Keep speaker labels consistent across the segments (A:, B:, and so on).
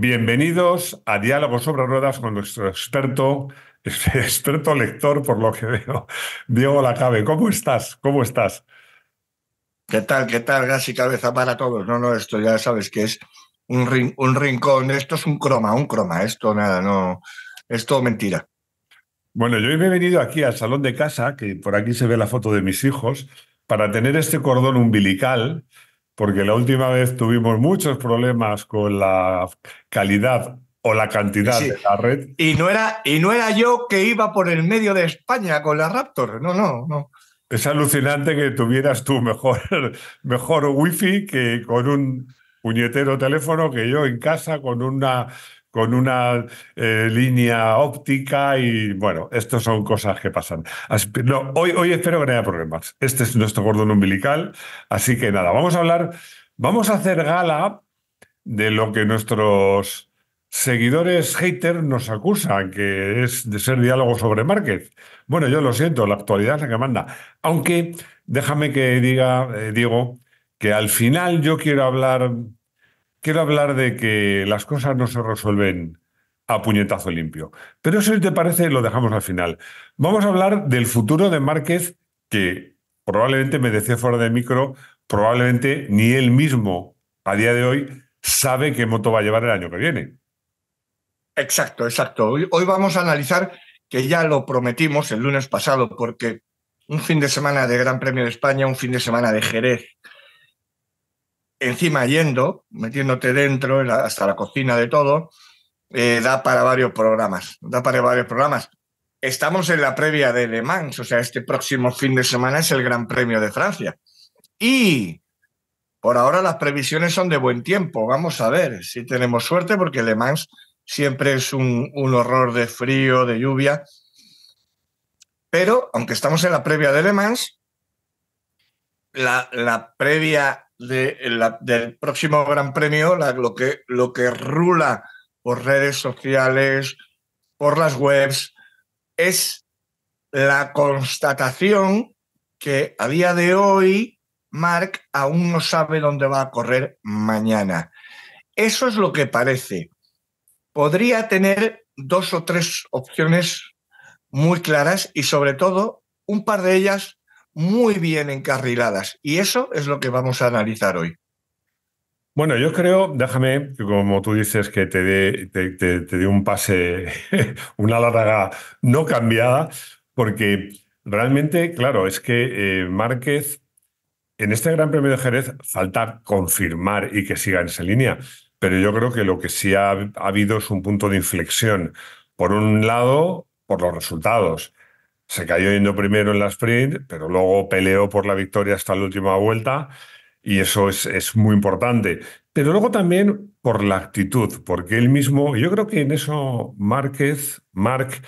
A: Bienvenidos a Diálogos sobre Ruedas con nuestro experto, experto lector, por lo que veo, Diego Lacabe. ¿Cómo estás? ¿Cómo estás?
B: ¿Qué tal? ¿Qué tal? Gas y cabeza para todos. No, no, esto ya sabes que es un, rincón.
A: Esto es un croma, un croma. Esto nada, no. Esto mentira. Bueno, yo me he venido aquí al salón de casa, que por aquí se ve la foto de mis hijos, para tener este cordón umbilical porque la última vez tuvimos muchos problemas con la calidad o la cantidad de la red. Y no, era, y no era yo que iba por el medio de España con la Raptor, no, no, no. Es alucinante que tuvieras tú mejor, mejor wifi que con un puñetero teléfono que yo en casa con una con una eh, línea óptica y bueno, estas son cosas que pasan. hoy, hoy espero que no haya problemas. Este es nuestro cordón umbilical, así que nada, vamos a hablar, vamos a hacer gala de lo que nuestros seguidores hater nos acusan, que es de ser diálogo sobre Márquez. Bueno, yo lo siento, la actualidad es la que manda. Aunque déjame que diga, digo eh, Diego, que al final yo quiero hablar quiero hablar de que las cosas no se resuelven a puñetazo limpio. Pero eso, si te parece, lo dejamos al final. Vamos a hablar del futuro de Márquez, que probablemente, me decía fuera de micro, probablemente ni él mismo, a día de hoy, sabe qué moto va a llevar el año que viene. Exacto, exacto. Hoy vamos a analizar, que ya lo
B: prometimos el lunes pasado, porque un fin de semana de Gran Premio de España, un fin de semana de Jerez, encima yendo, metiéndote dentro, hasta la cocina de todo, eh, da para varios programas, da para varios programas. Estamos en la previa de Le Mans, o sea, este próximo fin de semana es el Gran Premio de Francia. Y por ahora las previsiones son de buen tiempo, vamos a ver si tenemos suerte, porque Le Mans siempre es un, horror de frío, de lluvia. Pero aunque estamos en la previa de Le Mans, la previa del próximo Gran Premio, lo, que, lo que rula por redes sociales, por las webs, es la constatación que a día de hoy Mark aún no sabe dónde va a correr mañana. Eso es lo que parece. Podría tener dos o tres opciones muy claras y sobre todo un par de ellas muy bien encarriladas. Y eso es lo que vamos a analizar hoy.
A: Bueno, yo creo, déjame, como tú dices, que te dé te, un pase, una larga no cambiada, porque realmente, claro, es que eh, Márquez, en este Gran Premio de Jerez, falta confirmar y que siga en esa línea, pero yo creo que lo que sí ha habido es un punto de inflexión. Por un lado, por los resultados, se cayó yendo primero en la sprint, pero luego peleó por la victoria hasta la última vuelta y eso es, muy importante. Pero luego también por la actitud, porque él mismo, yo creo que en eso Márquez, Marc,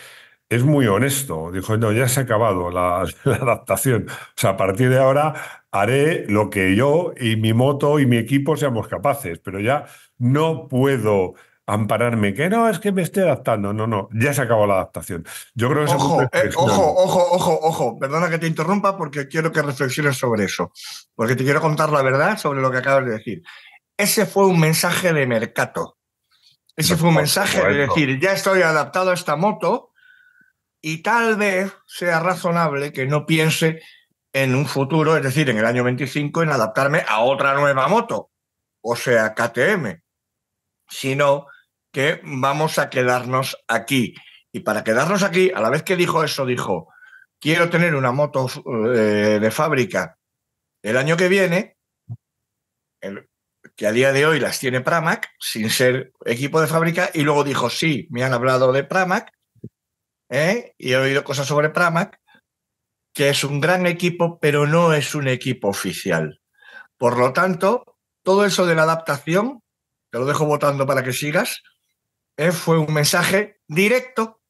A: es muy honesto. Dijo, no, ya se ha acabado la, la, adaptación. O sea, a partir de ahora haré lo que yo y mi moto y mi equipo seamos capaces, pero ya no puedo ampararme, que no, es que me estoy adaptando. No, no, ya se acabó la adaptación. Yo creo que ojo, eh, ojo, ojo,
B: ojo, ojo, perdona que te interrumpa porque quiero que reflexiones sobre eso, porque te quiero contar la verdad sobre lo que acabas de decir. Ese fue un mensaje de mercado. Ese fue un mensaje de decir, ya estoy adaptado a esta moto y tal vez sea razonable que no piense en un futuro, es decir, en el año 25, en adaptarme a otra nueva moto, o sea, KTM, sino que vamos a quedarnos aquí. Y para quedarnos aquí, a la vez que dijo eso, dijo, quiero tener una moto eh, de fábrica el año que viene, que a día de hoy las tiene Pramac, sin ser equipo de fábrica, y luego dijo, sí, me han hablado de Pramac, ¿eh? y he oído cosas sobre Pramac, que es un gran equipo, pero no es un equipo oficial. Por lo tanto, todo eso de la adaptación, te lo dejo votando para que sigas, fue un mensaje directo,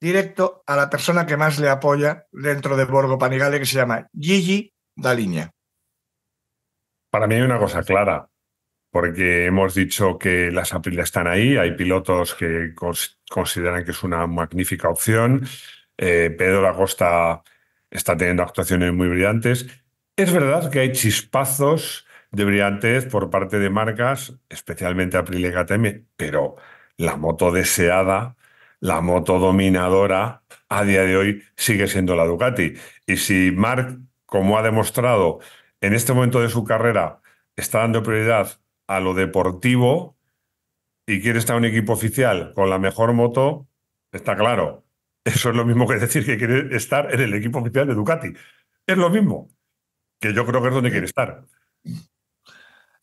B: directo a la persona que más le apoya dentro de Borgo Panigale, que se llama Gigi Daliña.
A: Para mí hay una cosa clara, porque hemos dicho que las Aprilia están ahí, hay pilotos que consideran que es una magnífica opción, eh, Pedro Agosta está teniendo actuaciones muy brillantes. Es verdad que hay chispazos de brillantez por parte de marcas, especialmente Aprilia y KTM, pero la moto deseada, la moto dominadora, a día de hoy sigue siendo la Ducati. Y si Marc, como ha demostrado, en este momento de su carrera está dando prioridad a lo deportivo y quiere estar en un equipo oficial con la mejor moto, está claro. Eso es lo mismo que decir que quiere estar en el equipo oficial de Ducati. Es lo mismo, que yo creo que es donde quiere estar.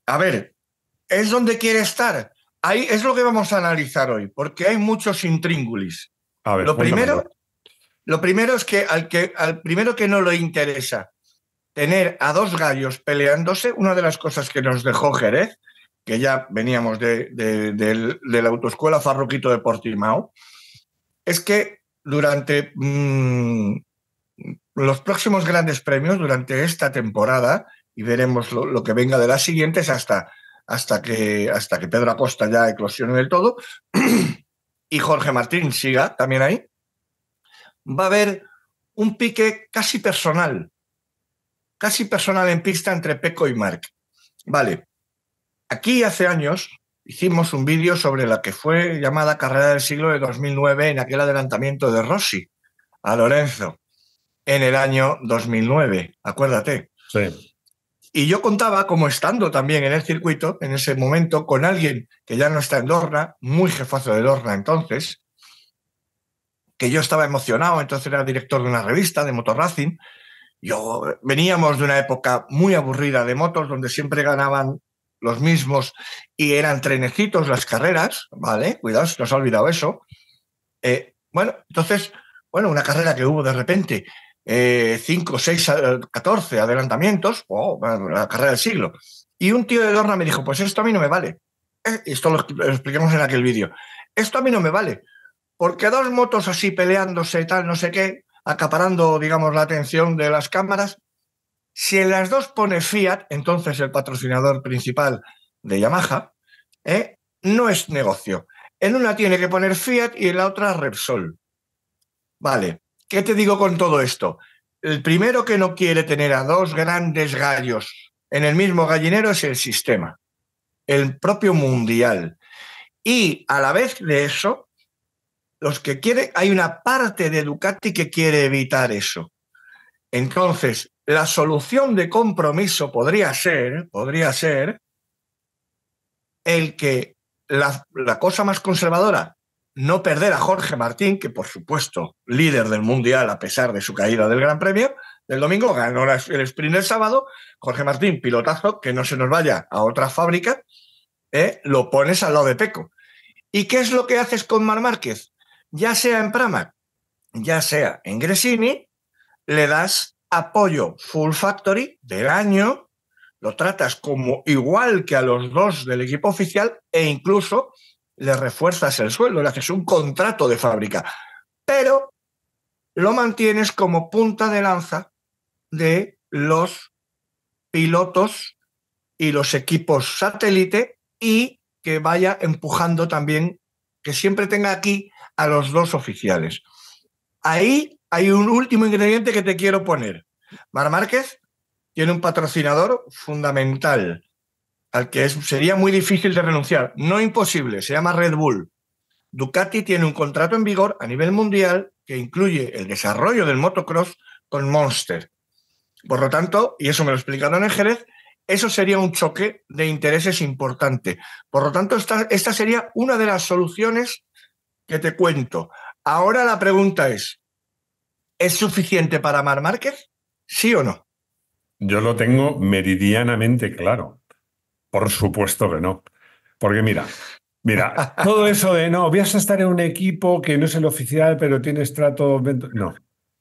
A: A ver, es donde quiere
B: estar, Ahí es lo que vamos a analizar hoy, porque hay muchos intríngulis. lo, primero, lo primero es que al, que al primero que no le interesa tener a dos gallos peleándose, una de las cosas que nos dejó Jerez, que ya veníamos de, de, la autoescuela Farroquito de Portimao, es que durante mm, los próximos grandes premios, durante esta temporada, y veremos lo que venga de las siguientes hasta hasta que, hasta que Pedro Acosta ya eclosione del todo y Jorge Martín siga también ahí, va a haber un pique casi personal, casi personal en pista entre Peco y Marc. Vale, aquí hace años hicimos un vídeo sobre la que fue llamada carrera del siglo de 2009 en aquel adelantamiento de Rossi a Lorenzo en el año 2009, acuérdate. Sí. Y yo contaba como estando también en el circuito, en ese momento, con alguien que ya no está en Dorna, muy jefazo de Dorna entonces, que yo estaba emocionado, entonces era director de una revista de motor racing. Yo veníamos de una época muy aburrida de motos donde siempre ganaban los mismos y eran trenecitos las carreras, ¿vale? Cuidado, se nos ha olvidado eso. Eh, bueno, entonces, bueno, una carrera que hubo de repente 5, eh, 6, seis, eh, catorce adelantamientos, oh, la carrera del siglo. Y un tío de Dorna me dijo, pues esto a mí no me vale. Eh, esto lo, expliquemos explicamos en aquel vídeo. Esto a mí no me vale, porque dos motos así peleándose y tal, no sé qué, acaparando, digamos, la atención de las cámaras, si en las dos pone Fiat, entonces el patrocinador principal de Yamaha, eh, no es negocio. En una tiene que poner Fiat y en la otra Repsol. Vale, ¿Qué te digo con todo esto? El primero que no quiere tener a dos grandes gallos en el mismo gallinero es el sistema, el propio mundial. Y a la vez de eso, los que quieren, hay una parte de Ducati que quiere evitar eso. Entonces, la solución de compromiso podría ser, podría ser, el que la cosa más conservadora no perder a Jorge Martín, que por supuesto, líder del Mundial a pesar de su caída del Gran Premio, del domingo ganó el sprint el sábado, Jorge Martín, pilotazo, que no se nos vaya a otra fábrica, ¿eh? lo pones al lado de Peco. ¿Y qué es lo que haces con Mar Márquez? Ya sea en Pramac, ya sea en Gresini, le das apoyo Full Factory del año, lo tratas como igual que a los dos del equipo oficial e incluso le refuerzas el sueldo, le haces un contrato de fábrica, pero lo mantienes como punta de lanza de los pilotos y los equipos satélite y que vaya empujando también, que siempre tenga aquí a los dos oficiales. Ahí hay un último ingrediente que te quiero poner. Mar Márquez tiene un patrocinador fundamental al que sería muy difícil de renunciar, no imposible, se llama Red Bull. Ducati tiene un contrato en vigor a nivel mundial que incluye el desarrollo del motocross con Monster. Por lo tanto, y eso me lo explicaron en Jerez, eso sería un choque de intereses importante. Por lo tanto, esta, sería una de las soluciones que te cuento. Ahora la pregunta es, ¿es suficiente para amar Márquez?
A: ¿Sí o no? Yo lo tengo meridianamente claro. Por supuesto que no. Porque mira, mira, todo eso de no, vas a estar en un equipo que no es el oficial, pero tienes trato. No,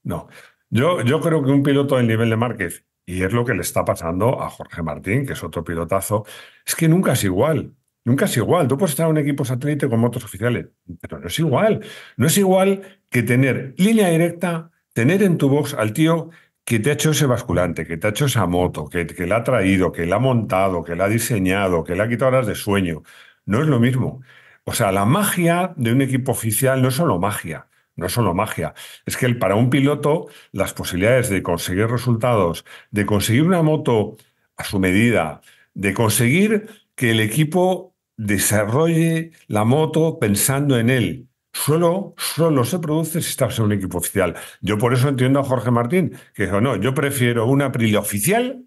A: no. Yo, yo creo que un piloto del nivel de Márquez, y es lo que le está pasando a Jorge Martín, que es otro pilotazo, es que nunca es igual. Nunca es igual. Tú puedes estar en un equipo satélite con motos oficiales, pero no es igual. No es igual que tener línea directa, tener en tu box al tío que te ha hecho ese basculante, que te ha hecho esa moto, que, la ha traído, que la ha montado, que la ha diseñado, que le ha quitado horas de sueño. No es lo mismo. O sea, la magia de un equipo oficial no es solo magia, no es solo magia. Es que para un piloto las posibilidades de conseguir resultados, de conseguir una moto a su medida, de conseguir que el equipo desarrolle la moto pensando en él, Solo, se produce si estás en un equipo oficial. Yo por eso entiendo a Jorge Martín, que dijo, no, yo prefiero una Aprilia oficial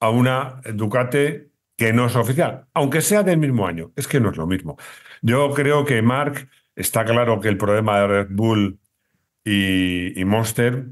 A: a una Ducate que no es oficial, aunque sea del mismo año. Es que no es lo mismo. Yo creo que Mark está claro que el problema de Red Bull y Monster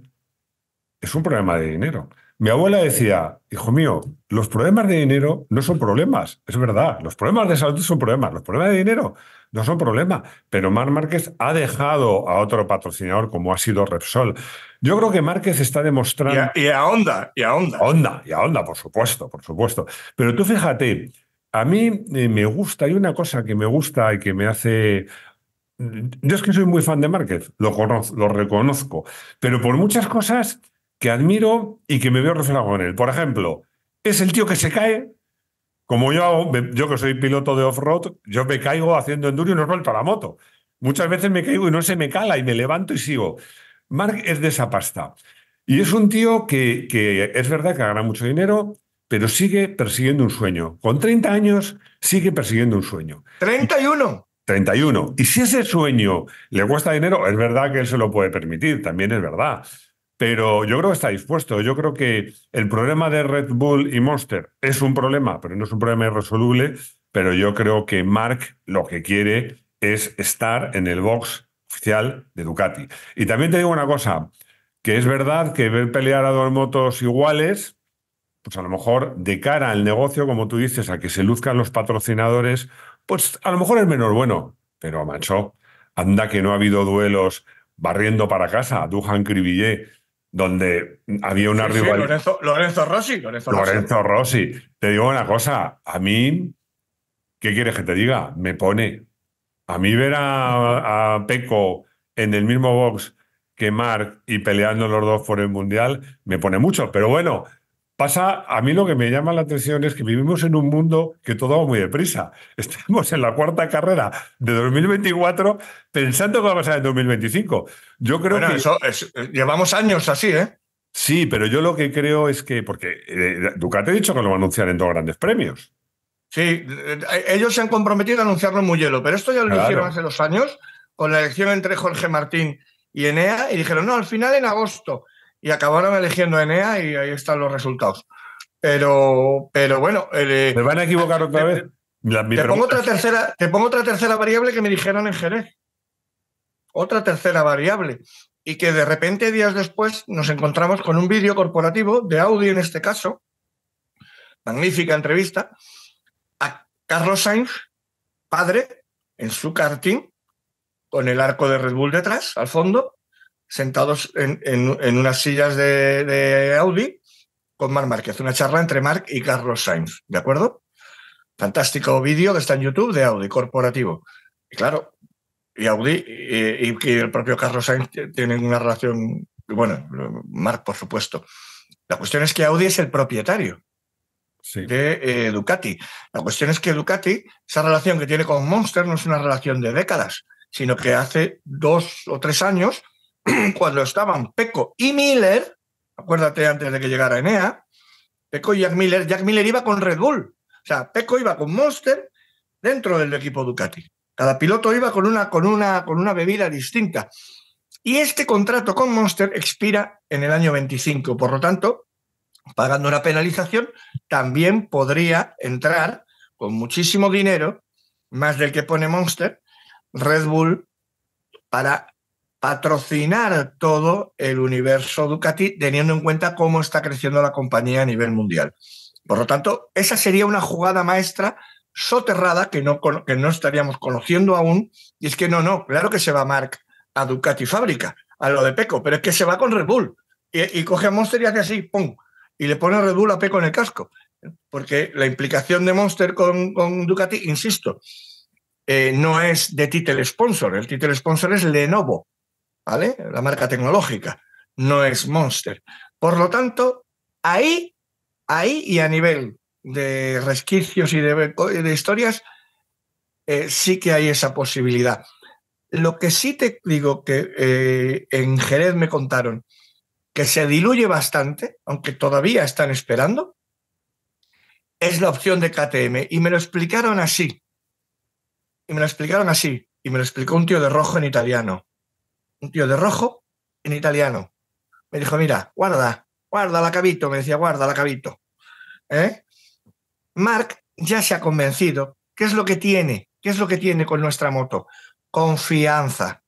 A: es un problema de dinero. Mi abuela decía, hijo mío, los problemas de dinero no son problemas, es verdad, los problemas de salud son problemas, los problemas de dinero no son problemas, pero Mar Márquez ha dejado a otro patrocinador como ha sido Repsol. Yo creo que Márquez está demostrando... Y a, onda, y a onda. onda y a onda, por supuesto, por supuesto. Pero tú fíjate, a mí eh, me gusta, hay una cosa que me gusta y que me hace yo es que soy muy fan de Márquez, lo, conozco, lo reconozco, pero por muchas cosas que admiro y que me veo reflejado en él. Por ejemplo, es el tío que se cae, como yo yo que soy piloto de off-road, yo me caigo haciendo enduro y no suelto la moto. Muchas veces me caigo y no se me cala y me levanto y sigo. Mark es de esa pasta. Y es un tío que, que es verdad que gana mucho dinero, pero sigue persiguiendo un sueño. Con 30 años sigue persiguiendo un sueño. ¡31! 31. Y si ese sueño le cuesta dinero, es verdad que él se lo puede permitir, también es verdad pero yo creo que está dispuesto. Yo creo que el problema de Red Bull y Monster es un problema, pero no es un problema irresoluble. Pero yo creo que Mark lo que quiere es estar en el box oficial de Ducati. Y también te digo una cosa, que es verdad que ver pelear a dos motos iguales, pues a lo mejor de cara al negocio, como tú dices, a que se luzcan los patrocinadores, pues a lo mejor es menos bueno. Pero, macho, anda que no ha habido duelos barriendo para casa, Duhan Cribillet donde había una Lorenzo,
B: Rossi, Lorenzo,
A: Rossi. Te digo una cosa, a mí, ¿qué quieres que te diga? Me pone. A mí ver a, peko en el mismo box que Mark y peleando los dos por el Mundial me pone mucho. Pero bueno, Pasa, a mí lo que me llama la atención es que vivimos en un mundo que todo va muy deprisa. Estamos en la cuarta carrera de 2024 pensando que va a pasar en 2025. Yo creo que... Eh, llevamos años así, ¿eh? Sí, pero yo lo que creo es que, porque eh, Ducati ha dicho que lo va a anunciar en dos grandes premios. Sí, eh, ellos se han comprometido a anunciarlo en hielo, pero esto
B: ya lo hicieron hace dos años con la elección entre Jorge Martín y Enea y dijeron, no, al final en agosto y acabaron eligiendo Enea y ahí están los resultados. Pero, pero bueno. Eh,
A: ¿Me van a equivocar otra vez? te, pongo
B: otra tercera, te pongo otra tercera variable que me dijeron en Jerez. Otra tercera variable. Y que de repente, días después, nos encontramos con un vídeo corporativo de Audi en este caso. Magnífica entrevista. A Carlos Sainz, padre, en su karting, con el arco de Red Bull detrás, al fondo, sentados en, unas sillas de, Audi con que hace una charla entre Mark y Carlos Sainz, ¿de acuerdo? Fantástico vídeo que está en YouTube de Audi corporativo. Y claro, y Audi y, que el propio Carlos Sainz tienen una relación, bueno, Mark, por supuesto. La cuestión es que Audi es el propietario de eh, Ducati. La cuestión es que Ducati, esa relación que tiene con Monster no es una relación de décadas, sino que hace dos o tres años cuando estaban Peco y Miller, acuérdate antes de que llegara Enea, Peco y Jack Miller, Jack Miller iba con Red Bull. O sea, Peco iba con Monster dentro del equipo Ducati. Cada piloto iba con una, con una, con una bebida distinta. Y este contrato con Monster expira en el año 25. Por lo tanto, pagando una penalización, también podría entrar con muchísimo dinero, más del que pone Monster, Red Bull, para patrocinar todo el universo Ducati teniendo en cuenta cómo está creciendo la compañía a nivel mundial. Por lo tanto, esa sería una jugada maestra soterrada que no, que no estaríamos conociendo aún. Y es que no, no, claro que se va Mark a Ducati Fábrica, a lo de Peco, pero es que se va con Red Bull. Y, coge a Monster y hace así, ¡pum! Y le pone Red Bull a Peco en el casco. Porque la implicación de Monster con, con Ducati, insisto, eh, no es de title sponsor. El title sponsor es Lenovo. La marca tecnológica, no es Monster. Por lo tanto, ahí, ahí y a nivel de resquicios y de, historias, eh, sí que hay esa posibilidad. Lo que sí te digo que eh, en Jerez me contaron que se diluye bastante, aunque todavía están esperando, es la opción de KTM. Y me lo explicaron así. Y me lo explicaron así. Y me lo explicó un tío de rojo en italiano un tío de rojo en italiano. Me dijo, mira, guarda, guarda la cabito, me decía, guarda la cabito. ¿Eh? Mark ya se ha convencido. ¿Qué es lo que tiene? ¿Qué es lo que tiene con nuestra moto? Confianza.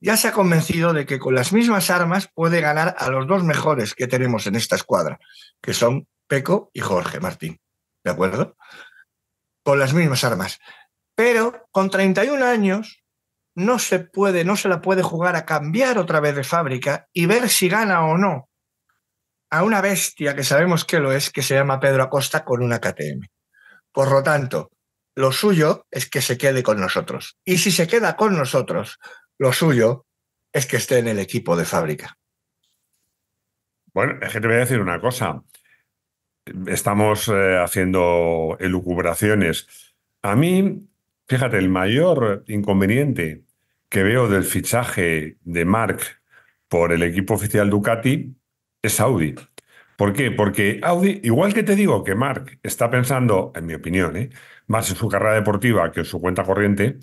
B: Ya se ha convencido de que con las mismas armas puede ganar a los dos mejores que tenemos en esta escuadra, que son Peco y Jorge Martín. ¿De acuerdo? Con las mismas armas. Pero con 31 años, no se puede, no se la puede jugar a cambiar otra vez de fábrica y ver si gana o no a una bestia que sabemos que lo es, que se llama Pedro Acosta con una KTM. Por lo tanto, lo suyo es que se quede con nosotros. Y si se queda con nosotros, lo suyo es que esté en el equipo de fábrica.
A: Bueno, es que te voy a decir una cosa. Estamos eh, haciendo elucubraciones. A mí, fíjate, el mayor inconveniente que veo del fichaje de Mark por el equipo oficial Ducati es Audi. ¿Por qué? Porque Audi, igual que te digo que Mark está pensando, en mi opinión, ¿eh? más en su carrera deportiva que en su cuenta corriente,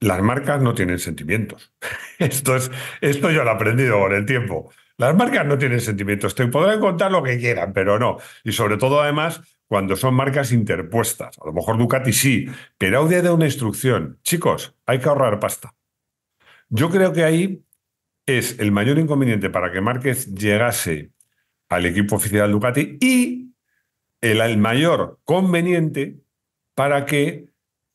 A: las marcas no tienen sentimientos. Esto, es, esto yo lo he aprendido con el tiempo. Las marcas no tienen sentimientos. Te podrán contar lo que quieran, pero no. Y sobre todo, además, cuando son marcas interpuestas. A lo mejor Ducati sí, pero Audi da una instrucción. Chicos, hay que ahorrar pasta. Yo creo que ahí es el mayor inconveniente para que Márquez llegase al equipo oficial Ducati y el, el mayor conveniente para que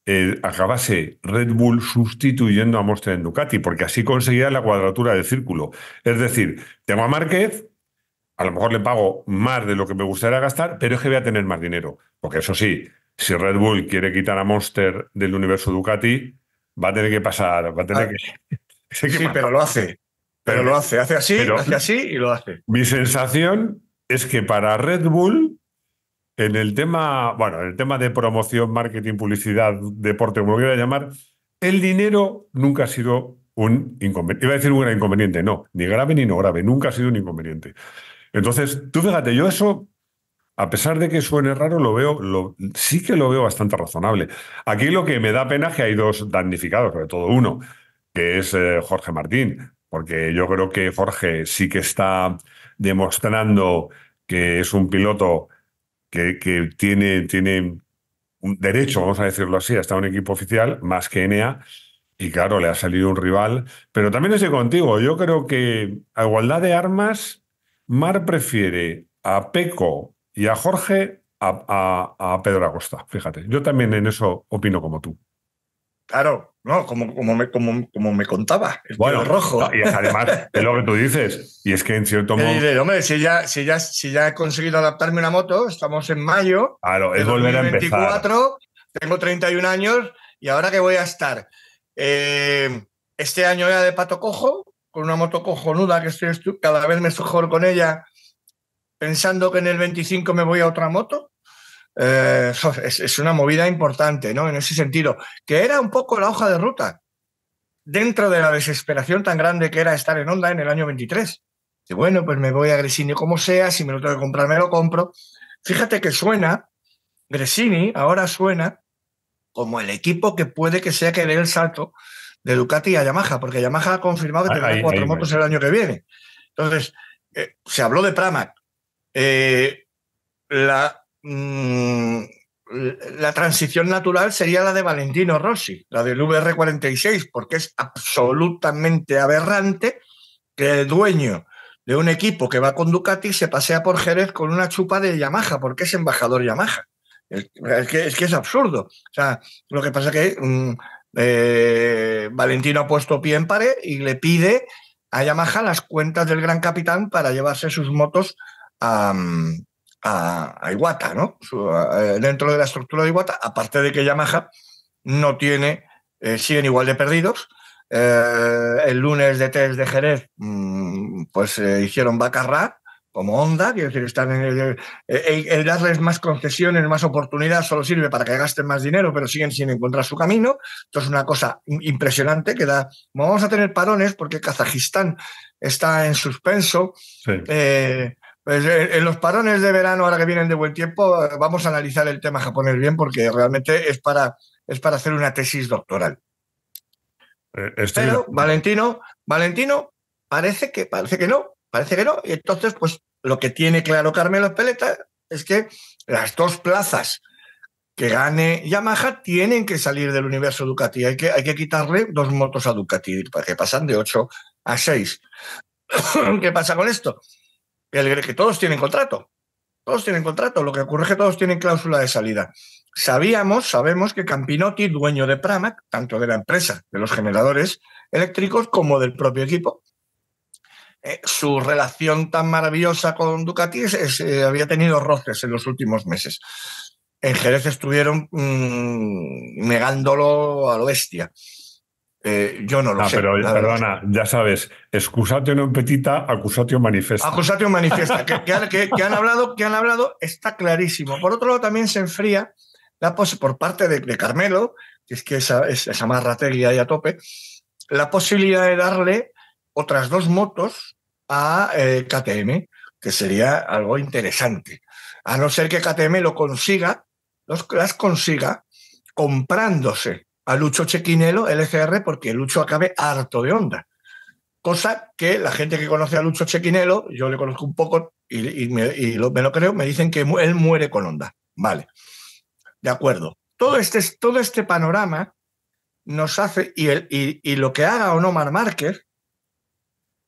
A: eh, acabase Red Bull sustituyendo a Monster en Ducati, porque así conseguiría la cuadratura del círculo. Es decir, tengo a Márquez, a lo mejor le pago más de lo que me gustaría gastar, pero es que voy a tener más dinero. Porque eso sí, si Red Bull quiere quitar a Monster del universo Ducati, va a tener que pasar, va a tener ah, que...
B: Sí, pero lo hace.
A: Pero lo hace. Hace así, hace así y lo hace. Mi sensación es que para Red Bull, en el tema, bueno, en el tema de promoción, marketing, publicidad, deporte, como lo quiera llamar, el dinero nunca ha sido un inconveniente. Iba a decir un inconveniente, no, ni grave ni no grave, nunca ha sido un inconveniente. Entonces, tú fíjate, yo eso, a pesar de que suene raro, lo veo, lo, sí que lo veo bastante razonable. Aquí lo que me da pena es que hay dos damnificados, sobre todo uno, que es eh, Jorge Martín, porque yo creo que Jorge sí que está demostrando que es un piloto que, tiene, tiene un derecho, vamos a decirlo así, hasta un equipo oficial, más que Enea, y claro, le ha salido un rival, pero también estoy contigo, yo creo que a igualdad de armas, Mar prefiere a Peco y a Jorge a, a Pedro Acosta, fíjate, yo también en eso opino como tú.
B: Claro, no, como, como, me, como, me contaba, el bueno, rojo. Y además es lo
A: que tú dices. Y es que en cierto modo.
B: de, hombre, si ya, si, ya, si ya he conseguido adaptarme una moto, estamos en mayo.
A: Claro, es volver a empezar.
B: Tengo 31 años y ahora que voy a estar. Eh, este año era de pato cojo, con una moto cojonuda que estoy cada vez me mejor con ella, pensando que en el 25 me voy a otra moto. Eh, es, una movida importante, ¿no? En ese sentido, que era un poco la hoja de ruta dentro de la desesperación tan grande que era estar en Honda en el año 23. Y bueno, pues me voy a Gresini como sea, si me lo tengo que comprar, me lo compro. Fíjate que suena, Gresini ahora suena como el equipo que puede que sea que dé el salto de Ducati a Yamaha, porque Yamaha ha confirmado que tendrá cuatro motos el año que viene. Entonces, eh, se habló de Pramac. Eh, la Mm, la transición natural sería la de Valentino Rossi, la del VR46, porque es absolutamente aberrante que el dueño de un equipo que va con Ducati se pasea por Jerez con una chupa de Yamaha, porque es embajador Yamaha. Es, que, es, absurdo. O sea, lo que pasa es que mm, eh, Valentino ha puesto pie en pared y le pide a Yamaha las cuentas del gran capitán para llevarse sus motos a, mm, a, Iwata, ¿no? Dentro de la estructura de Iwata, aparte de que Yamaha no tiene, siguen eh, igual de perdidos. Eh, el lunes de test de Jerez, mm, pues eh, hicieron bacarra como onda quiero decir, están en el, el, darles más concesiones, más oportunidades solo sirve para que gasten más dinero, pero siguen sin encontrar su camino. Entonces, una cosa impresionante que da. Vamos a tener parones porque Kazajistán está en suspenso. Sí. Pues eh, en los parones de verano, ahora que vienen de buen tiempo, eh, vamos a analizar el tema japonés bien porque realmente es para, es para hacer una tesis doctoral.
A: Eh, Pero
B: Valentino, Valentino parece que, parece que no, parece que no. Y entonces, pues lo que tiene claro Carmelo Peleta es que las dos plazas que gane Yamaha tienen que salir del universo Ducati. Hay que, hay que quitarle dos motos a Ducati, que pasan de 8 a 6. ¿Qué pasa con esto? que todos tienen contrato. Todos tienen contrato. Lo que ocurre es que todos tienen cláusula de salida. Sabíamos, sabemos que Campinotti, dueño de Pramac, tanto de la empresa, de los generadores eléctricos, como del propio equipo, eh, su relación tan maravillosa con Ducati eh, había tenido roces en los últimos meses. En Jerez estuvieron mm, negándolo a lo bestia.
A: Eh, yo no lo ah, sé. Pero perdona, ya sabes, excusatio non petita, acusatio manifesta. Acusatio manifiesta, que, que, han
B: hablado, que han hablado, está clarísimo. Por otro lado, también se enfría la por parte de, Carmelo, que es que esa, es, esa a tope, la posibilidad de darle otras dos motos a eh, KTM, que sería algo interesante. A no ser que KTM lo consiga, los, las consiga comprándose a Lucho Chequinelo, LGR, porque Lucho acabe harto de onda. Cosa que la gente que conoce a Lucho Chequinelo, yo le conozco un poco y, me, lo, creo, me dicen que él muere con onda. Vale. De acuerdo. Todo este, todo este panorama nos hace, y, lo que haga o no Mar Márquez,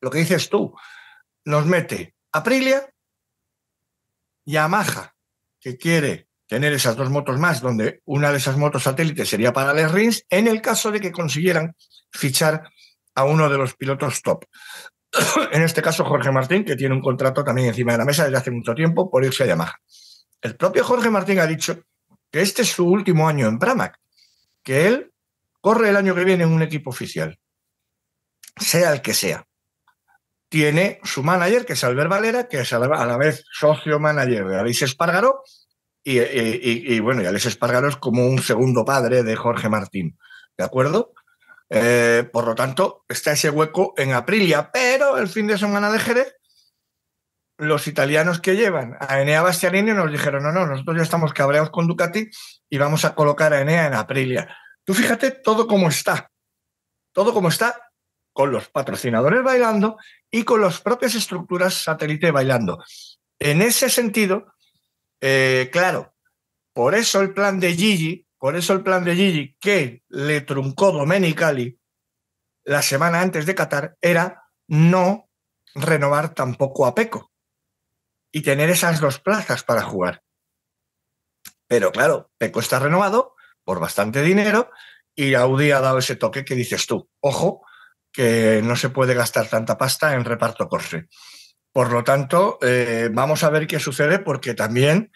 B: lo que dices tú, nos mete Aprilia, Yamaha, que quiere tener esas dos motos más, donde una de esas motos satélites sería para Les Rins, en el caso de que consiguieran fichar a uno de los pilotos top. en este caso, Jorge Martín, que tiene un contrato también encima de la mesa desde hace mucho tiempo por irse a Yamaha. El propio Jorge Martín ha dicho que este es su último año en Pramac, que él corre el año que viene en un equipo oficial, sea el que sea. Tiene su manager, que es Albert Valera, que es a la, vez socio manager de Alice Espargaró, y, bueno, ya les espargaros como un segundo padre de Jorge Martín, ¿de acuerdo? Eh, por lo tanto, está ese hueco en Aprilia, pero el fin de semana de Jerez, los italianos que llevan a Enea Bastianini nos dijeron, no, no, nosotros ya estamos cabreados con Ducati y vamos a colocar a Enea en Aprilia. Tú fíjate todo como está, todo como está con los patrocinadores bailando y con las propias estructuras satélite bailando. En ese sentido, eh, claro, por eso el plan de Gigi, por eso el plan de Gigi que le truncó Domenicali la semana antes de Qatar era no renovar tampoco a Peco y tener esas dos plazas para jugar. Pero claro, Peco está renovado por bastante dinero y Audi ha dado ese toque que dices tú, ojo, que no se puede gastar tanta pasta en reparto corse. Por lo tanto, eh, vamos a ver qué sucede porque también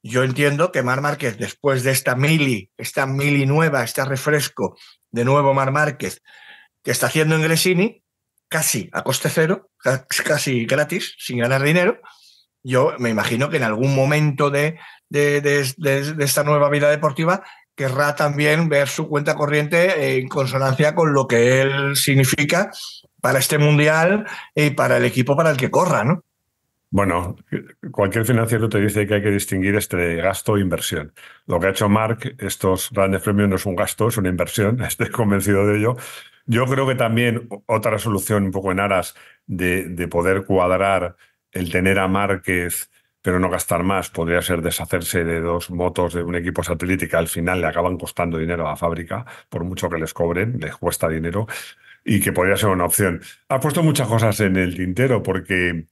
B: yo entiendo que Mar Márquez, después de esta mili, esta mili nueva, este refresco, de nuevo Mar Márquez, que está haciendo en Gresini, casi a coste cero, casi gratis, sin ganar dinero, yo me imagino que en algún momento de, de, de esta nueva vida deportiva querrá también ver su cuenta corriente en consonancia con lo que él significa para este mundial y para el equipo para el que corra, ¿no?
A: Bueno, cualquier financiero te dice que hay que distinguir entre gasto e inversión. Lo que ha hecho Mark, estos grandes premios no es un gasto, es una inversión, estoy convencido de ello. Yo creo que también otra solución un poco en aras de, de poder cuadrar el tener a Márquez pero no gastar más, podría ser deshacerse de dos motos de un equipo satélite que al final le acaban costando dinero a la fábrica, por mucho que les cobren, les cuesta dinero y que podría ser una opción. Ha puesto muchas cosas en el tintero porque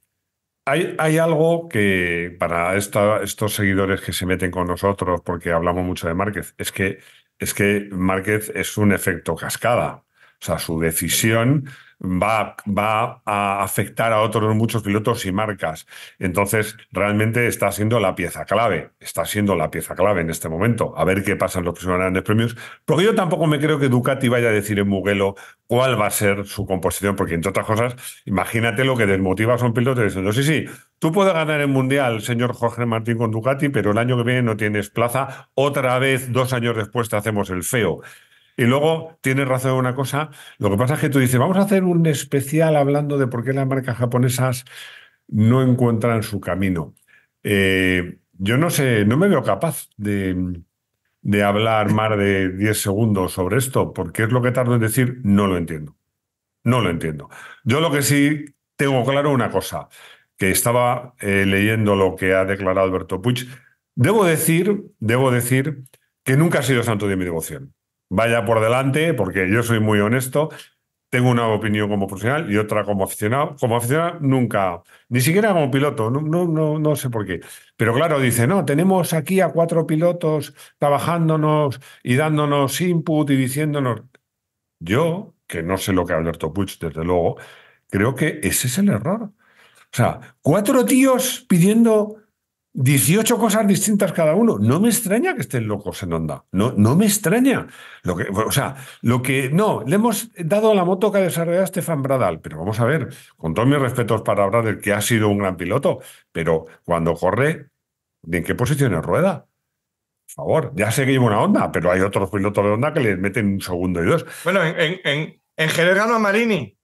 A: hay, hay algo que para esta, estos seguidores que se meten con nosotros, porque hablamos mucho de Márquez, es que, es que Márquez es un efecto cascada. O sea, su decisión va, a afectar a otros muchos pilotos y marcas. Entonces, realmente está siendo la pieza clave, está siendo la pieza clave en este momento. A ver qué pasa en los próximos grandes premios, porque yo tampoco me creo que Ducati vaya a decir en Mugello cuál va a ser su composición, porque entre otras cosas, imagínate lo que desmotiva a un piloto diciendo, sí, sí, tú puedes ganar el Mundial, señor Jorge Martín con Ducati, pero el año que viene no tienes plaza, otra vez, dos años después te hacemos el feo. Y luego tienes razón en una cosa. Lo que pasa es que tú dices, vamos a hacer un especial hablando de por qué las marcas japonesas no encuentran su camino. Eh, yo no sé, no me veo capaz de, hablar más de 10 segundos sobre esto, porque es lo que tardo en decir, no lo entiendo. No lo entiendo. Yo lo que sí tengo claro una cosa, que estaba eh, leyendo lo que ha declarado Alberto Puig. Debo decir, debo decir que nunca ha sido santo de mi devoción vaya por delante, porque yo soy muy honesto. Tengo una opinión como profesional y otra como aficionado. Como aficionado nunca, ni siquiera como piloto, no, no, no, sé por qué. Pero claro, dice, no, tenemos aquí a cuatro pilotos trabajándonos y dándonos input y diciéndonos. Yo, que no sé lo que ha Alberto Puig, desde luego, creo que ese es el error. O sea, cuatro tíos pidiendo 18 cosas distintas cada uno. No me extraña que estén locos en onda. No, no me extraña. Lo que, o sea, lo que no, le hemos dado la moto que ha desarrollado Estefan Bradal. Pero vamos a ver, con todos mis respetos para Bradal, que ha sido un gran piloto, pero cuando corre, ¿en qué posiciones rueda? Por favor, ya sé que lleva una onda, pero hay otros pilotos de onda que le meten un segundo y dos.
B: Bueno, en, general en, a Marini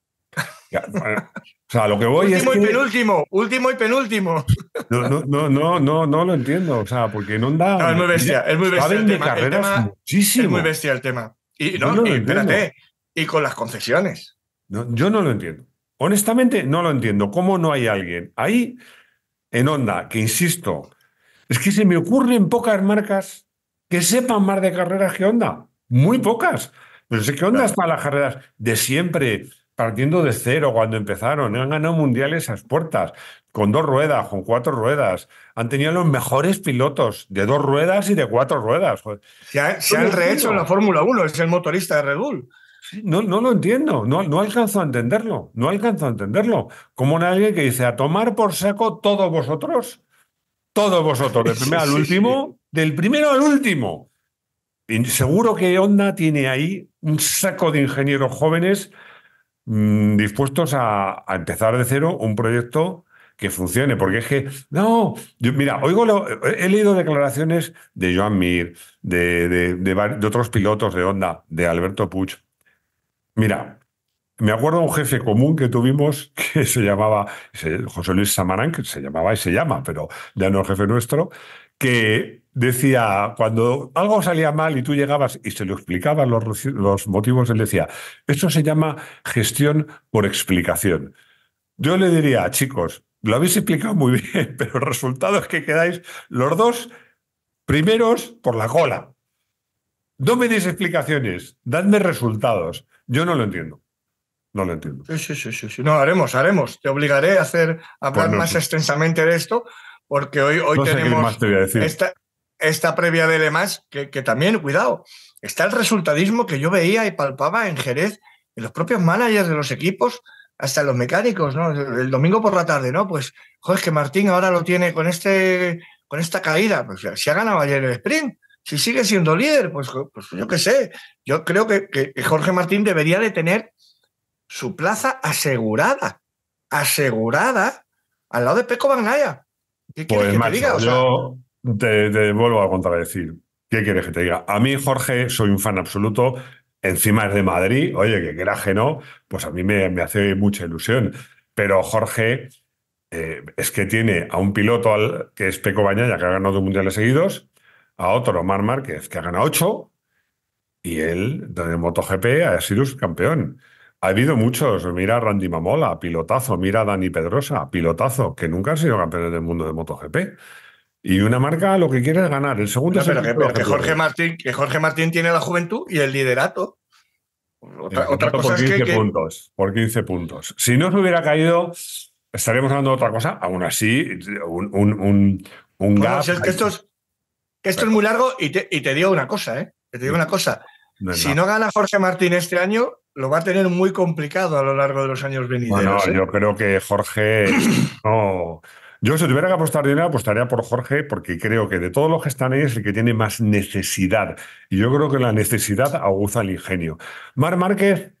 A: o sea, lo que voy es. Último y
B: penúltimo, último y penúltimo.
A: No, no, no, no, no, lo entiendo. O sea, porque en onda es muy bestia, es muy bestia. el tema, Es muy bestia el tema. Y, no, espérate, y con las concesiones. yo no lo entiendo. Honestamente, no lo entiendo. ¿Cómo no hay alguien ahí en onda, que insisto, es que se me ocurren pocas marcas que sepan más de carreras que Honda? Muy pocas. Pero sé que Honda está las carreras de siempre partiendo de cero cuando empezaron, han ganado mundiales a puertas, con dos ruedas, con cuatro ruedas, han tenido los mejores pilotos de dos ruedas y de cuatro ruedas. Se, han rehecho en la Fórmula 1, es el motorista de Red Bull. No, no lo entiendo, no, no alcanzo a entenderlo, no alcanzo a entenderlo. Como alguien que dice, a tomar por saco todos vosotros, todos vosotros, del primero al último, del primero al último. Y seguro que Honda tiene ahí un saco de ingenieros jóvenes Mm, dispuestos a, empezar de cero un proyecto que funcione, porque es que, no, mira, oigo lo, he leído declaraciones de Joan Mir, de, otros pilotos de Honda, de Alberto Puch. Mira, me acuerdo un jefe común que tuvimos que se llamaba José Luis Samarán, que se llamaba y se llama, pero ya no es jefe nuestro, que decía, cuando algo salía mal y tú llegabas y se lo explicabas los, motivos, él decía, esto se llama gestión por explicación. Yo le diría, chicos, lo habéis explicado muy bien, pero el resultado es que quedáis los dos primeros por la cola. No me des explicaciones, dadme resultados. Yo no lo entiendo. No lo entiendo. Sí, sí, sí, sí. No, haremos, haremos. Te obligaré a hacer
B: hablar más pues extensamente de esto, porque hoy, hoy tenemos. más esta previa de Le que, que, también, cuidado, está el resultadismo que yo veía y palpaba en Jerez, en los propios managers de los equipos, hasta los mecánicos, ¿no? El domingo por la tarde, ¿no? Pues, Jorge Martín ahora lo tiene con, este, con esta caída, pues si ha ganado ayer el sprint. Si sigue siendo líder, pues, pues yo qué sé. Yo creo que, Jorge Martín debería de tener su plaza asegurada, asegurada, al lado de Peco Van ¿Qué quieres pues, que me diga? O
A: te, vuelvo a contradecir. ¿Qué quieres que te diga? A mí, Jorge, soy un fan absoluto. Encima es de Madrid. Oye, que era ¿no? pues a mí me, hace mucha ilusión. Pero Jorge eh, es que tiene a un piloto al, que es Peco Bañaya, que ha ganado dos mundiales seguidos, a otro, Omar Márquez, que ha ganado ocho, y él, de MotoGP, ha sido campeón. Ha habido muchos, mira Randy Mamola, pilotazo, mira Dani Pedrosa, pilotazo, que nunca han sido campeones del mundo de MotoGP. Y una marca lo que quiere es ganar. El segundo es que, Jorge
B: Martín, que Jorge Martín tiene la juventud y el liderato.
A: Otra, cosa por 15 puntos, Por 15 puntos. Si no se hubiera caído, estaríamos hablando de otra cosa. Aún así, un, un, esto es,
B: muy largo y te, y digo una cosa, ¿eh? Te digo una cosa. si no gana Jorge Martín este año, lo va a tener muy complicado a lo largo de los años venideros. No, ¿eh? yo
A: creo que Jorge no yo, si tuviera que apostar dinero, apostaría por Jorge, porque creo que de todos los que están ahí es el que tiene más necesidad. Y yo creo que la necesidad aguza el ingenio. Mar Márquez,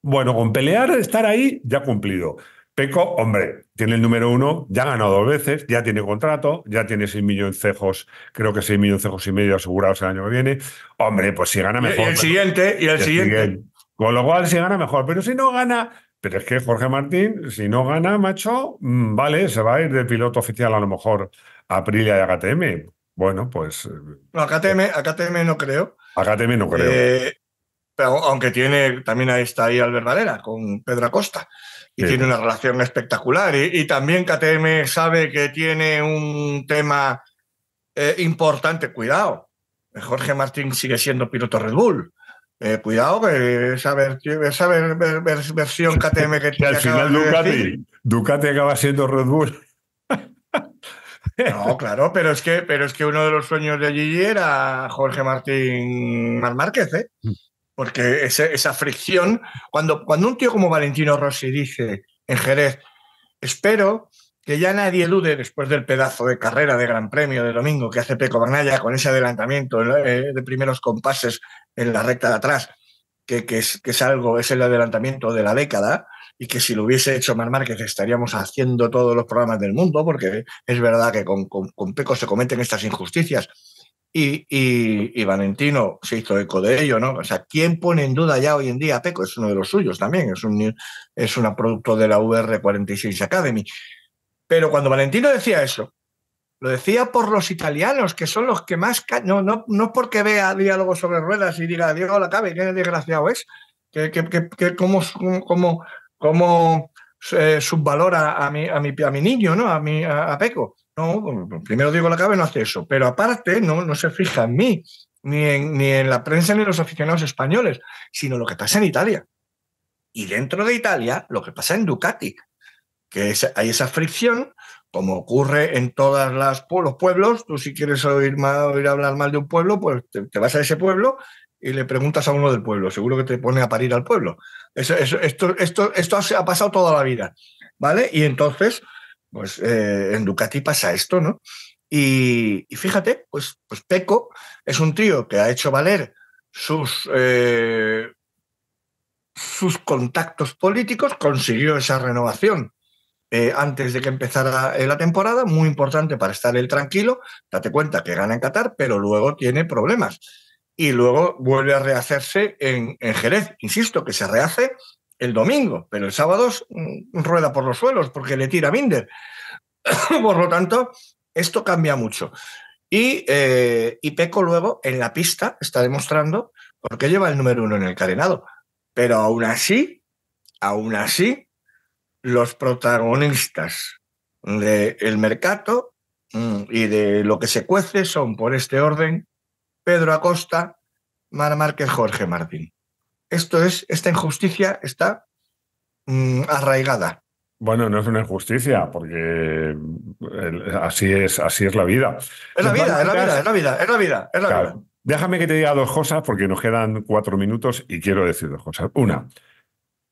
A: bueno, con pelear, estar ahí, ya ha cumplido. Peco, hombre, tiene el número uno, ya ha ganado dos veces, ya tiene contrato, ya tiene seis millones cejos, creo que seis millones cejos y medio asegurados el año que viene. Hombre, pues si gana mejor. Y el siguiente, y el, siguiente. Con lo cual, si gana mejor. Pero si no gana, pero es que Jorge Martín, si no gana, macho, mm, vale, se va a ir de piloto oficial a lo mejor a Aprilia y a KTM. Bueno, pues. Eh,
B: no, a KTM, eh, no creo.
A: A KTM no creo. Eh, pero aunque tiene,
B: también ahí está ahí Albert Valera con Pedro Acosta. Y tiene una relación espectacular. Y, también KTM sabe que tiene un tema importante. Cuidado. Jorge Martín sigue siendo piloto Red Bull. Eh, cuidado, que esa, saber versión KTM que, que al final Ducati,
A: Ducati acaba siendo Red Bull.
B: No, claro, pero es que, pero es que uno de los sueños de Gigi era Jorge Martín Márquez, ¿eh? Mm. Porque esa fricción, cuando, cuando un tío como Valentino Rossi dice en Jerez, espero que ya nadie dude después del pedazo de carrera de Gran Premio de domingo que hace Peco Bernalla con ese adelantamiento eh, de primeros compases en la recta de atrás, que, que, es, algo, es el adelantamiento de la década y que si lo hubiese hecho Mar Márquez estaríamos haciendo todos los programas del mundo, porque es verdad que con, con, Peco se cometen estas injusticias. Y, y, Valentino se hizo eco de ello, ¿no? O sea, ¿quién pone en duda ya hoy en día a Peco? Es uno de los suyos también, es un es una producto de la VR46 Academy. Pero cuando Valentino decía eso, lo decía por los italianos, que son los que más... No, no, no porque vea diálogo sobre ruedas y diga, Diego la cabe, qué desgraciado es, que, que, que, cómo, eh, subvalora a mi, a, mi, a mi niño, ¿no? a, mi, a, Peco. No, primero digo la cabe no hace eso, pero aparte no, no se fija en mí, ni en, ni en la prensa ni en los aficionados españoles, sino lo que pasa en Italia. Y dentro de Italia, lo que pasa en Ducati, que hay esa fricción, como ocurre en todos los pueblos, tú si quieres oír, mal, oír hablar mal de un pueblo, pues te, vas a ese pueblo y le preguntas a uno del pueblo, seguro que te pone a parir al pueblo. Eso, esto, esto, ha pasado toda la vida, ¿vale? Y entonces, pues eh, en Ducati pasa esto, ¿no? Y, fíjate, pues, pues Peco es un tío que ha hecho valer sus, eh, sus contactos políticos, consiguió esa renovación eh, antes de que empezara eh, la temporada, muy importante para estar él tranquilo, date cuenta que gana en Qatar, pero luego tiene problemas. Y luego vuelve a rehacerse en, Jerez, insisto, que se rehace el domingo, pero el sábado mm, rueda por los suelos porque le tira Binder. por lo tanto, esto cambia mucho. Y, eh, y, Peco luego en la pista está demostrando por qué lleva el número uno en el carenado. Pero aún así, aún así, los protagonistas del mercado mm, y de lo que se cuece son, por este orden, Pedro Acosta, Mar Márquez, Jorge Martín. Esto es, esta injusticia está mm, arraigada.
A: Bueno, no es una injusticia, porque así es, así es la vida. Es la vida, es la vida, es la
B: vida, es la vida,
A: vida. Déjame que te diga dos cosas, porque nos quedan cuatro minutos y quiero decir dos cosas. Una,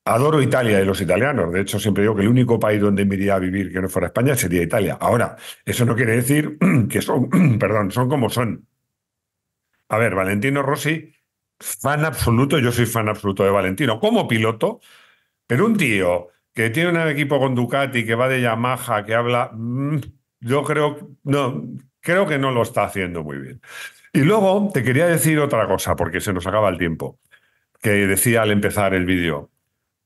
A: Adoro Italia y los italianos. De hecho, siempre digo que el único país donde me iría a vivir que no fuera España sería Italia. Ahora, eso no quiere decir que son, perdón, son como son. A ver, Valentino Rossi, fan absoluto, yo soy fan absoluto de Valentino como piloto, pero un tío que tiene un equipo con Ducati, que va de Yamaha, que habla, mm, yo creo, no, creo que no lo está haciendo muy bien. Y luego te quería decir otra cosa, porque se nos acaba el tiempo, que decía al empezar el vídeo.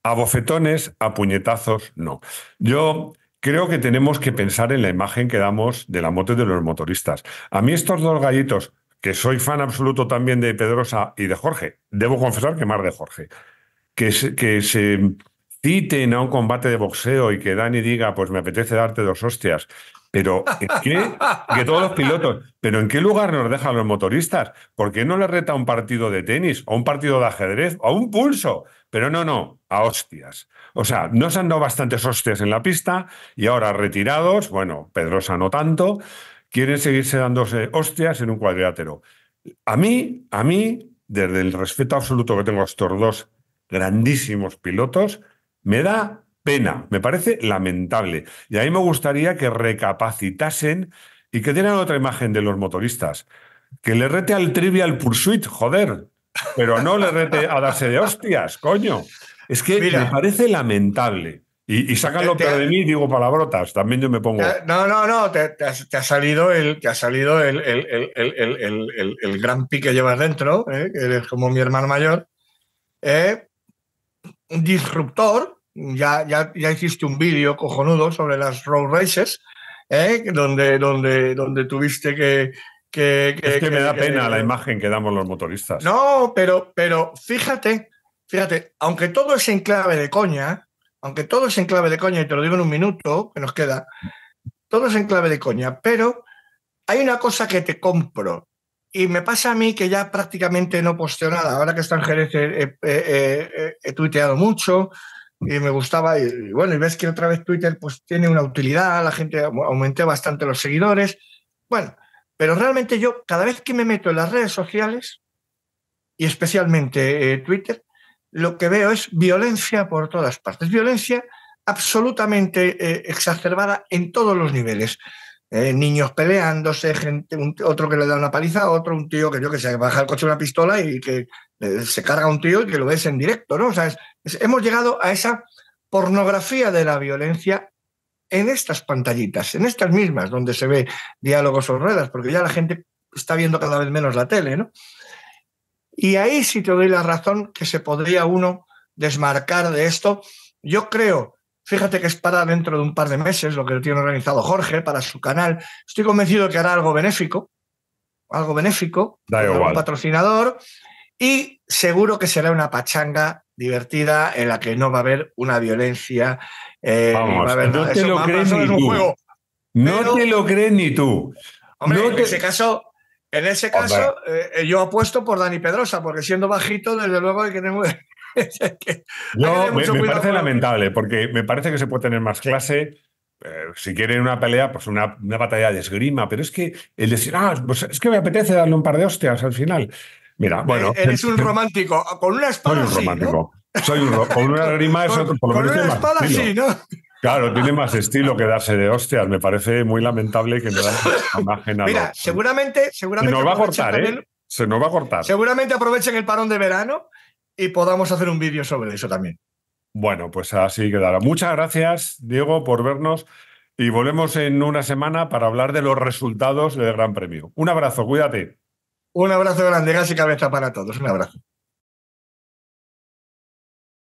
A: A bofetones, a puñetazos, no. Yo creo que tenemos que pensar en la imagen que damos de la moto de los motoristas. A mí estos dos gallitos, que soy fan absoluto también de Pedrosa y de Jorge, debo confesar que más de Jorge, que se, que se Inviten a un combate de boxeo y que Dani diga, pues me apetece darte dos hostias. Pero qué? que todos los pilotos, pero ¿en qué lugar nos dejan los motoristas? ¿Por qué no le reta un partido de tenis, o un partido de ajedrez, o un pulso? Pero no, no, a hostias. O sea, no se han dado bastantes hostias en la pista y ahora retirados, bueno, Pedrosa no tanto, quieren seguirse dándose hostias en un cuadrilátero. A mí, a mí, desde el respeto absoluto que tengo a estos dos grandísimos pilotos, me da pena, me parece lamentable. Y a mí me gustaría que recapacitasen y que dieran otra imagen de los motoristas. Que le rete al Trivial Pursuit, joder, pero no le rete a darse de hostias, coño. Es que me parece lamentable. Y, y sácalo pero de mí, digo palabrotas, también yo me pongo.
B: no, no, no, te, ha salido el, ha salido el, el, el, gran pique que llevas dentro, ¿eh? eres como mi hermano mayor. ¿eh? Un disruptor, ya, ya, hiciste un vídeo cojonudo sobre las road races, ¿eh? donde, donde, donde tuviste que, es que, me da pena la
A: imagen que damos los motoristas.
B: No, pero, pero fíjate, fíjate, aunque todo es en clave de coña, aunque todo es en clave de coña, y te lo digo en un minuto que nos queda, todo es en clave de coña, pero hay una cosa que te compro. Y me pasa a mí que ya prácticamente no posteo nada. Ahora que están en Jerez he tuiteado mucho, y me gustaba. Y, bueno, y ves que otra vez Twitter pues tiene una utilidad, la gente aumenta bastante los seguidores. Bueno, pero realmente yo cada vez que me meto en las redes sociales, y especialmente eh, Twitter, lo que veo es violencia por todas partes, violencia absolutamente eh, exacerbada en todos los niveles. Eh, niños peleándose, gente, otro que le da una paliza, otro un tío que yo que sé, baja el coche una pistola y que eh, se carga un tío y que lo ves en directo, ¿no? O sea, hemos llegado a esa pornografía de la violencia en estas pantallitas, en estas mismas, donde se ve diálogos o ruedas, porque ya la gente está viendo cada vez menos la tele, ¿no? Y ahí sí te doy la razón que se podría uno desmarcar de esto. Yo creo Fíjate que es para dentro de un par de meses lo que tiene organizado Jorge para su canal. Estoy convencido de que hará algo benéfico, algo benéfico, un patrocinador, y seguro que será una pachanga divertida en la que no va a haber una violencia. Eh, va no te lo crees ni tú. Juego.
A: No te lo crees ni tú. en ese caso, en ese caso
B: eh, eh, yo apuesto por Dani Pedrosa, porque siendo bajito, desde luego hay que tener
A: no me, parece lamentable, porque me parece que se puede tener más clase. Eh, si quieren una pelea, pues una, batalla de esgrima, pero es que el decir, ah, pues es que me apetece darle un par de hostias al final. Mira, eh, bueno. Eres un romántico, con una espada. Soy un romántico. Soy un con una esgrima es otro, por una espada sí, ¿no? Claro, tiene más estilo que darse de hostias. Me parece muy lamentable que me la imagen a Mira,
B: seguramente, seguramente. Se nos va a cortar, ¿eh?
A: se nos va a cortar. Seguramente aprovechen el parón de verano y podamos hacer un vídeo sobre eso también. Bueno, pues así quedará. Muchas gracias, Diego, por vernos y volvemos en una semana para hablar de los resultados del Gran Premio. Un abrazo, cuídate. Un abrazo grande, casi y cabeza para todos. Un abrazo.